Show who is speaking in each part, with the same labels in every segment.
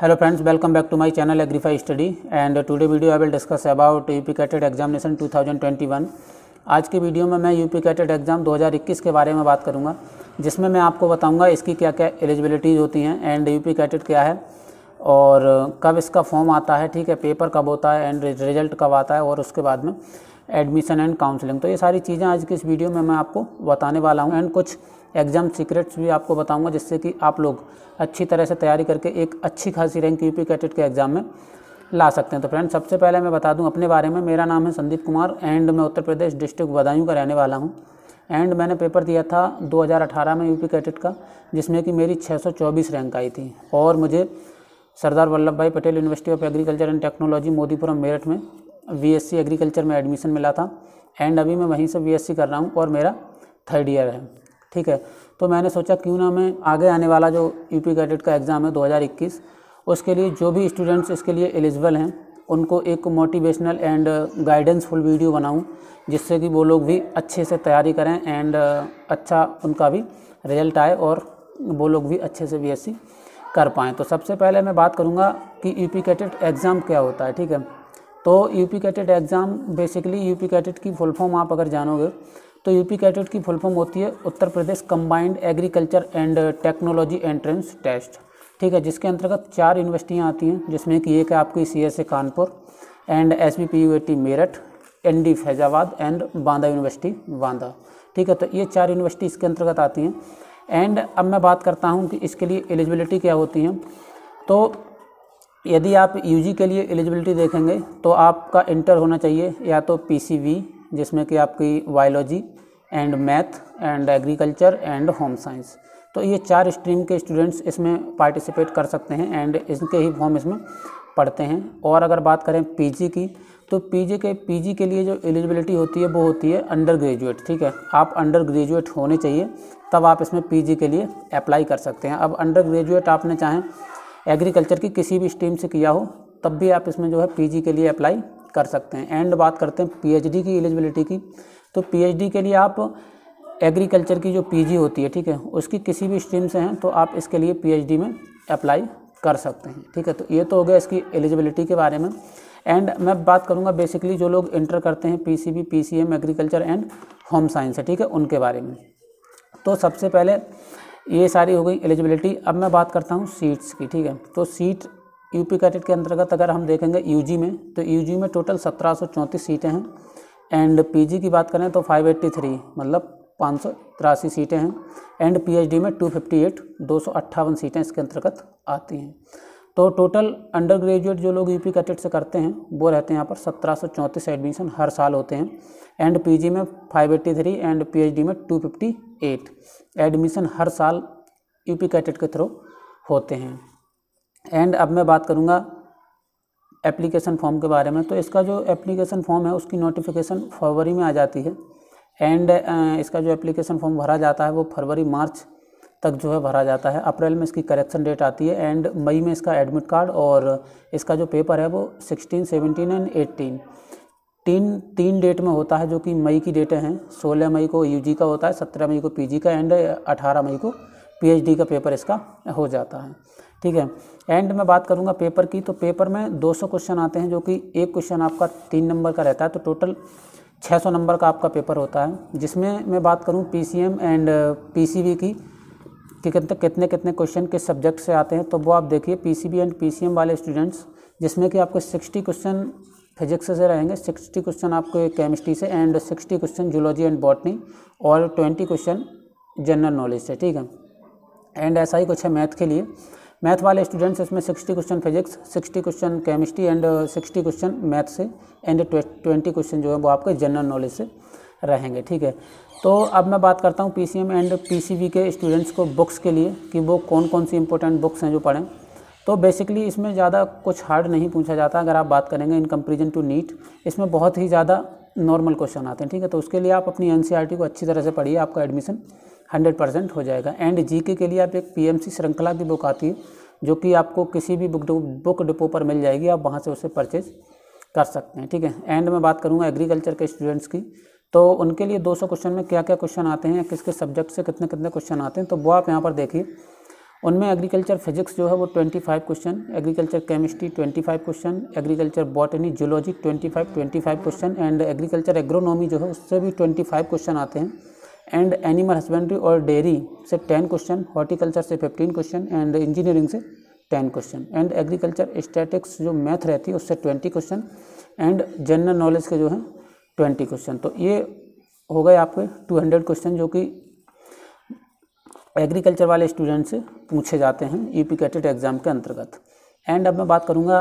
Speaker 1: hello friends welcome back to my channel Agrify study and today video I will discuss about UP CATET examination 2021 आज की video में मैं U P CATET exam 2021 के बारे में बात करूंगा जिसमें मैं आपको बताऊंगा इसकी क्या क्या एलिजिबिलिटीज़ होती हैं एंड यू पी कैटेड क्या है और कब इसका फॉर्म आता है ठीक है पेपर कब होता है एंड रिजल्ट कब आता है और उसके बाद में एडमिशन एंड काउंसलिंग तो ये सारी चीज़ें आज की इस वीडियो में मैं आपको बताने वाला हूँ एंड कुछ एग्ज़ाम सीक्रेट्स भी आपको बताऊंगा जिससे कि आप लोग अच्छी तरह से तैयारी करके एक अच्छी खासी रैंक यूपी कैटेट के एग्ज़ाम में ला सकते हैं तो फ्रेंड सबसे पहले मैं बता दूं अपने बारे में मेरा नाम है संदीप कुमार एंड मैं उत्तर प्रदेश डिस्ट्रिक्ट बदायूं का रहने वाला हूं एंड मैंने पेपर दिया था 2018 में यूपी कैटेट का जिसमें कि मेरी 624 रैंक आई थी और मुझे Sardar Vallabh Bhai Patel university of agriculture and technology Modipuram Meerut में बीएससी एग्रीकल्चर में एडमिशन मिला था एंड अभी मैं वहीं से बीएससी कर रहा हूँ और मेरा थर्ड ईयर है ठीक है तो मैंने सोचा क्यों ना मैं आगे आने वाला जो पी कैडेट का एग्ज़ाम है 2021 उसके लिए जो भी स्टूडेंट्स इसके लिए एलिजिबल हैं उनको एक मोटिवेशनल एंड गाइडेंसफुल वीडियो बनाऊं जिससे कि वो लोग भी अच्छे से तैयारी करें एंड अच्छा उनका भी रिजल्ट आए और वो लोग भी अच्छे से बी कर पाएँ तो सबसे पहले मैं बात करूँगा कि यूपी कैडेट एग्ज़ाम क्या होता है ठीक है तो UP CATET exam basically UP CATET की फुल फॉर्म आप अगर जानोगे तो यूपी कैटेट की फुल फॉर्म होती है Uttar Pradesh combined agriculture and technology entrance test ठीक है जिसके अंतर्गत चार यूनिवर्सिटियाँ आती हैं जिसमें कि एक है आपकी C S A Kanpur and S B P U A T Meerut N D Faizabad and Banda university Banda ठीक है तो ये चार यूनिवर्सिटी इसके अंतर्गत आती हैं एंड अब मैं बात करता हूँ कि इसके लिए एलिजिबिलिटी क्या होती है तो यदि आप यूजी के लिए एलिजिबिलिटी देखेंगे तो आपका इंटर होना चाहिए या तो पीसीवी जिसमें कि आपकी biology and math and agriculture and home science तो ये चार स्ट्रीम के स्टूडेंट्स इसमें पार्टिसिपेट कर सकते हैं एंड इनके ही फॉर्म इसमें पढ़ते हैं और अगर बात करें पीजी की तो पीजी के पीजी के लिए जो एलिजिबिलिटी होती है वो होती है अंडर ग्रेजुएट ठीक है आप अंडर ग्रेजुएट होने चाहिए तब आप इसमें पीजी के लिए अप्लाई कर सकते हैं अब अंडर ग्रेजुएट आपने चाहें एग्रीकल्चर की किसी भी स्ट्रीम से किया हो तब भी आप इसमें जो है पीजी के लिए अप्लाई कर सकते हैं एंड बात करते हैं पीएचडी की एलिजिबिलिटी की तो पीएचडी के लिए आप एग्रीकल्चर की जो पीजी होती है ठीक है उसकी किसी भी स्ट्रीम से हैं तो आप इसके लिए पीएचडी में अप्लाई कर सकते हैं ठीक है तो ये तो हो गया इसकी एलिजिबिलिटी के बारे में एंड मैं बात करूँगा बेसिकली जो लोग इंटर करते हैं P C agriculture and home science है ठीक है उनके बारे में तो सबसे पहले ये सारी हो गई एलिजिबिलिटी अब मैं बात करता हूँ सीट्स की ठीक है तो सीट यूपी कैडेट के अंतर्गत अगर हम देखेंगे यूजी में तो यूजी में टोटल सत्रह सीटें हैं एंड पीजी की बात करें तो 583 मतलब पाँच सीटें हैं एंड पीएचडी में 258 दो सीटें इसके अंतर्गत आती हैं तो टोटल अंडर ग्रेजुएट जो लोग यूपी कैडेट से करते हैं वो रहते हैं यहाँ पर सत्रह एडमिशन हर साल होते हैं एंड पी में फाइव एंड पी में टू एट एडमिशन हर साल यूपी कैटेट के थ्रू होते हैं एंड अब मैं बात करूँगा एप्लीकेशन फॉर्म के बारे में तो इसका जो एप्लीकेशन फॉर्म है उसकी नोटिफिकेशन फरवरी में आ जाती है एंड इसका जो एप्लीकेशन फॉर्म भरा जाता है वो फरवरी मार्च तक जो है भरा जाता है अप्रैल में इसकी करेक्शन डेट आती है एंड मई में इसका एडमिट कार्ड और इसका जो पेपर है वो सिक्सटीन सेवनटीन एंड एट्टीन तीन तीन डेट में होता है जो कि मई की डेटें हैं 16 मई को यूजी का होता है 17 मई को पीजी का एंड 18 मई को पीएचडी का पेपर इसका हो जाता है ठीक है एंड में बात करूंगा पेपर की तो पेपर में 200 क्वेश्चन आते हैं जो कि एक क्वेश्चन आपका तीन नंबर का रहता है तो टोटल 600 नंबर का आपका पेपर होता है जिसमें मैं बात करूं पीसीएम एंड पीसीबी की कि कितने कितने कितने क्वेश्चन किस सब्जेक्ट से आते हैं तो वो आप देखिए पीसीबी एंड पीसीएम वाले स्टूडेंट्स जिसमें कि आपको सिक्सटी क्वेश्चन फिजिक्स से रहेंगे सिक्सटी क्वेश्चन आपके केमिस्ट्री से and sixty question zoology and botany और ट्वेंटी क्वेश्चन जनरल नॉलेज से ठीक है एंड ऐसा ही कुछ है मैथ के लिए मैथ वाले स्टूडेंट्स इसमें sixty question physics sixty question chemistry and sixty question math से एंड ट्वेंटी क्वेश्चन जो है वो आपके जनरल नॉलेज से रहेंगे ठीक है तो अब मैं बात करता हूँ पी एंड पी के स्टूडेंट्स को बुक्स के लिए कि वो कौन कौन सी इंपॉर्टेंट बुक्स हैं जो पढ़ें तो बेसिकली इसमें ज़्यादा कुछ हार्ड नहीं पूछा जाता अगर आप बात करेंगे इन कंपेरिजन टू नीट इसमें बहुत ही ज़्यादा नॉर्मल क्वेश्चन आते हैं ठीक है तो उसके लिए आप अपनी एन e को अच्छी तरह से पढ़िए आपका एडमिशन हंड्रेड परसेंट हो जाएगा एंड जी के लिए आप एक पीएमसी श्रृंखला की बुक आती है जो कि आपको किसी भी बुक बुक डिपो पर मिल जाएगी आप वहाँ से उसे परचेज कर सकते हैं ठीक है एंड मैं बात करूँगा एग्रीकल्चर के स्टूडेंट्स की तो उनके लिए 200 क्वेश्चन में क्या क्या क्वेश्चन आते हैं किस किस सब्जेक्ट से कितने कितने क्वेश्चन आते हैं तो वो आप यहाँ पर देखिए उनमें एग्रीकल्चर फिजिक्स जो है वो 25 question agriculture chemistry 25 question agriculture botany zoology 25 25 question and agriculture agronomy जो है उससे भी 25 क्वेश्चन आते हैं एंड एनिमल हस्बेंड्री और डेयरी से टेन क्वेश्चन हॉर्टिकल्चर से फिफ्टीन क्वेश्चन एंड इंजीनियरिंग से ten question and agriculture statics जो मैथ रहती है उससे twenty question and general knowledge के जो है ट्वेंटी क्वेश्चन तो ये हो गए आपके टू हंड्रेड क्वेश्चन जो कि एग्रीकल्चर वाले स्टूडेंट से पूछे जाते हैं यूपी कैटेट एग्ज़ाम के अंतर्गत एंड अब मैं बात करूँगा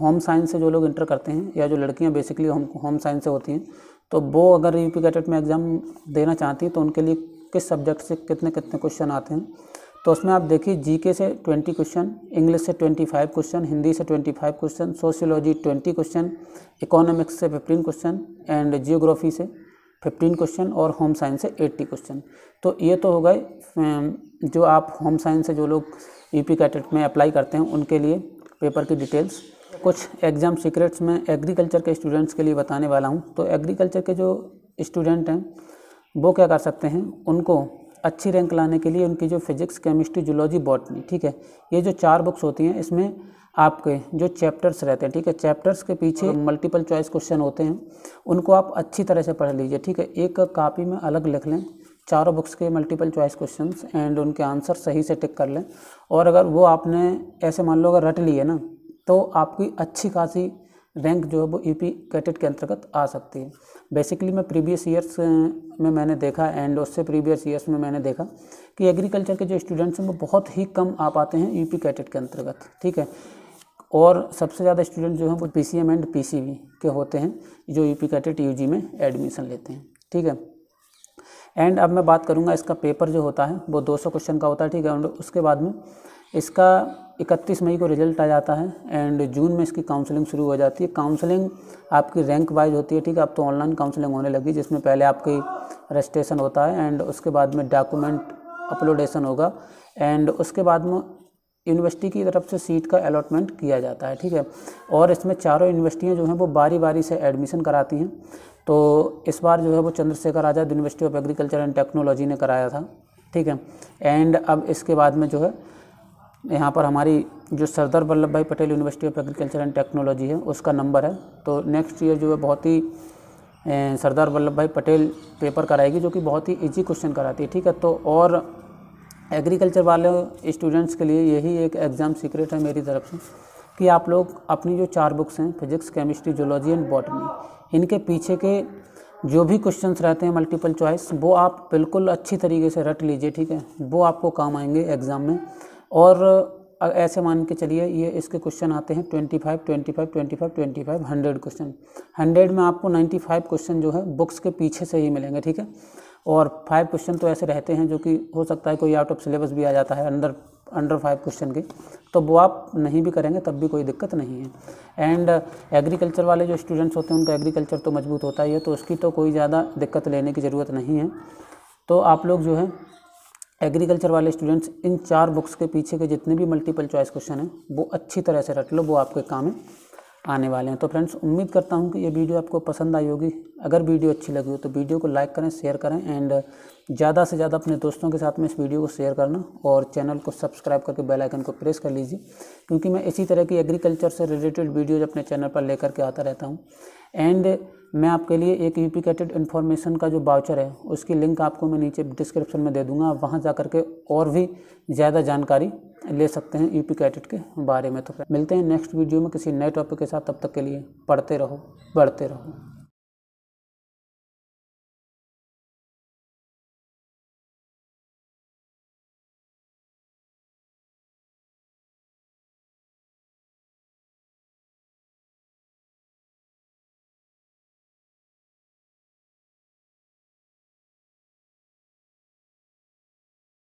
Speaker 1: होम साइंस से जो लोग इंटर करते हैं या जो लड़कियाँ बेसिकली होम होम साइंस से होती हैं तो वो अगर यूपी e कैटेट में एग्ज़ाम देना चाहती हैं तो उनके लिए किस सब्जेक्ट से कितने कितने क्वेश्चन आते हैं तो उसमें आप देखिए जीके से 20 क्वेश्चन इंग्लिश से 25 क्वेश्चन हिंदी से 25 क्वेश्चन सोशियोलॉजी 20 क्वेश्चन इकोनॉमिक्स से 15 क्वेश्चन एंड जियोग्राफी से फिफ्टीन क्वेश्चन और होम साइंस से एट्टी क्वेश्चन तो ये तो हो गए जो आप होम साइंस से जो लोग यूपी e कैटेट में अप्लाई करते हैं उनके लिए पेपर की डिटेल्स कुछ एग्ज़ाम सीक्रेट्स में एग्रीकल्चर के स्टूडेंट्स के लिए बताने वाला हूँ तो एग्रीकल्चर के जो स्टूडेंट हैं वो क्या कर सकते हैं उनको अच्छी रैंक लाने के लिए उनकी जो फिज़िक्स केमिस्ट्री जुलॉजी बॉटनी ठीक है ये जो चार बुक्स होती हैं इसमें आपके जो चैप्टर्स रहते हैं ठीक है चैप्टर्स के पीछे मल्टीपल चॉइस क्वेश्चन होते हैं उनको आप अच्छी तरह से पढ़ लीजिए ठीक है एक कापी में अलग लिख लें चारों बुक्स के मल्टीपल चॉइस क्वेश्चंस एंड उनके आंसर सही से टिक कर लें और अगर वो आपने ऐसे मान लो अगर रट लिए ना तो आपकी अच्छी खासी रैंक जो है वो पी e कैटेट के अंतर्गत आ सकती है बेसिकली मैं प्रीवियस ईयर्स में मैंने देखा एंड उससे प्रीवियस ईयर्स में मैंने देखा कि एग्रीकल्चर के जो स्टूडेंट्स हैं वो बहुत ही कम आ पाते हैं पी e कैटेट के अंतर्गत ठीक है और सबसे ज़्यादा स्टूडेंट जो हैं वो पी एंड पी के होते हैं जो यू पी कैटेट यू में एडमिशन लेते हैं ठीक है एंड अब मैं बात करूंगा इसका पेपर जो होता है वो 200 क्वेश्चन का होता है ठीक है एंड उसके बाद में इसका 31 मई को रिजल्ट आ जाता है एंड जून में इसकी काउंसलिंग शुरू हो जाती है काउंसलिंग आपकी रैंक वाइज होती है ठीक है अब तो ऑनलाइन काउंसलिंग होने लगी जिसमें पहले आपकी रजिस्ट्रेशन होता है एंड उसके बाद में डॉक्यूमेंट अपलोडेशन होगा एंड उसके बाद में यूनिवर्सिटी की तरफ से सीट का अलॉटमेंट किया जाता है ठीक है और इसमें चारों यूनिवर्सिटियाँ जो हैं वो बारी बारी से एडमिशन कराती हैं तो इस बार जो है वो Chandrashekhar Azad university of agriculture and technology ने कराया था ठीक है एंड अब इसके बाद में जो है यहाँ पर हमारी जो Sardar Vallabh Bhai Patel university of agriculture and technology है उसका नंबर है तो नेक्स्ट ईयर जो है बहुत ही सरदार वल्लभ भाई पटेल पेपर कराएगी जो कि बहुत ही इजी क्वेश्चन कराती है ठीक है तो और एग्रीकल्चर वाले स्टूडेंट्स के लिए यही एक एग्ज़ाम सीक्रेट है मेरी तरफ से कि आप लोग अपनी जो चार बुक्स हैं physics chemistry zoology and botany इनके पीछे के जो भी क्वेश्चंस रहते हैं मल्टीपल चॉइस वो आप बिल्कुल अच्छी तरीके से रट लीजिए ठीक है वो आपको काम आएंगे एग्ज़ाम में और ऐसे मान के चलिए ये इसके क्वेश्चन आते हैं twenty five twenty five twenty five twenty five hundred question hundred में आपको नाइन्टी फाइव क्वेश्चन जो है बुक्स के पीछे से ही मिलेंगे ठीक है और फाइव क्वेश्चन तो ऐसे रहते हैं जो कि हो सकता है कोई आउट ऑफ सिलेबस भी आ जाता है अंडर अंडर फाइव क्वेश्चन के तो वो आप नहीं भी करेंगे तब भी कोई दिक्कत नहीं है एंड एग्रीकल्चर वाले जो स्टूडेंट्स होते हैं उनका एग्रीकल्चर तो मजबूत होता ही है तो उसकी तो कोई ज़्यादा दिक्कत लेने की ज़रूरत नहीं है तो आप लोग जो है एग्रीकल्चर वाले स्टूडेंट्स इन चार बुक्स के पीछे के जितने भी मल्टीपल चॉइस क्वेश्चन हैं वो अच्छी तरह से रट लो वो आपके काम है आने वाले हैं तो फ्रेंड्स उम्मीद करता हूँ कि ये वीडियो आपको पसंद आई होगी अगर वीडियो अच्छी लगी हो तो वीडियो को लाइक करें शेयर करें एंड ज़्यादा से ज़्यादा अपने दोस्तों के साथ में इस वीडियो को शेयर करना और चैनल को सब्सक्राइब करके बेल आइकन को प्रेस कर लीजिए क्योंकि मैं इसी तरह की एग्रीकल्चर से रिलेटेड वीडियोज अपने चैनल पर लेकर के आता रहता हूँ एंड मैं आपके लिए एक यूपिकेटेड इन्फॉर्मेशन का जो बाउचर है उसकी लिंक आपको मैं नीचे डिस्क्रिप्शन में दे दूंगा आप वहाँ जा करके और भी ज़्यादा जानकारी ले सकते हैं कैटेड के बारे में तो मिलते हैं नेक्स्ट वीडियो में किसी नए टॉपिक के साथ तब तक के लिए पढ़ते रहो बढ़ते रहो